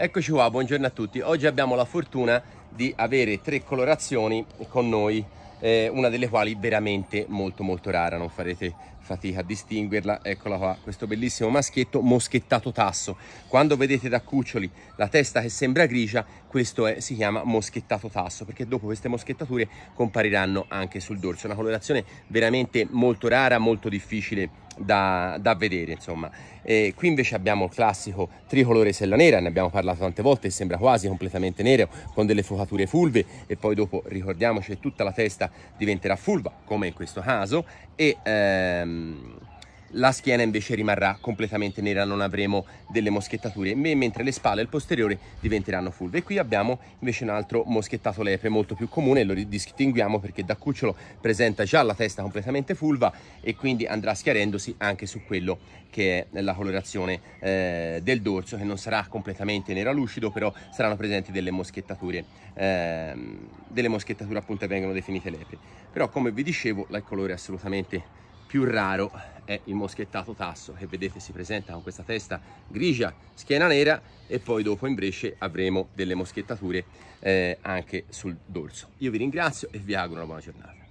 Eccoci qua, buongiorno a tutti. Oggi abbiamo la fortuna di avere tre colorazioni con noi, eh, una delle quali veramente molto molto rara, non farete fatica a distinguerla. Eccola qua, questo bellissimo maschietto moschettato tasso. Quando vedete da cuccioli la testa che sembra grigia, questo è, si chiama moschettato tasso, perché dopo queste moschettature compariranno anche sul dorso. Una colorazione veramente molto rara, molto difficile da da, da vedere insomma e qui invece abbiamo il classico tricolore sella nera ne abbiamo parlato tante volte sembra quasi completamente nero con delle focature fulve e poi dopo ricordiamoci che tutta la testa diventerà fulva come in questo caso e ehm, la schiena invece rimarrà completamente nera, non avremo delle moschettature, mentre le spalle e il posteriore diventeranno fulve. E qui abbiamo invece un altro moschettato lepre molto più comune, lo distinguiamo perché da cucciolo presenta già la testa completamente fulva e quindi andrà schiarendosi anche su quello che è la colorazione eh, del dorso, che non sarà completamente nero lucido, però saranno presenti delle moschettature, eh, delle moschettature appunto vengono definite lepre. Però come vi dicevo, il colore è assolutamente più raro è il moschettato tasso che vedete si presenta con questa testa grigia, schiena nera e poi dopo in bresce avremo delle moschettature eh, anche sul dorso. Io vi ringrazio e vi auguro una buona giornata.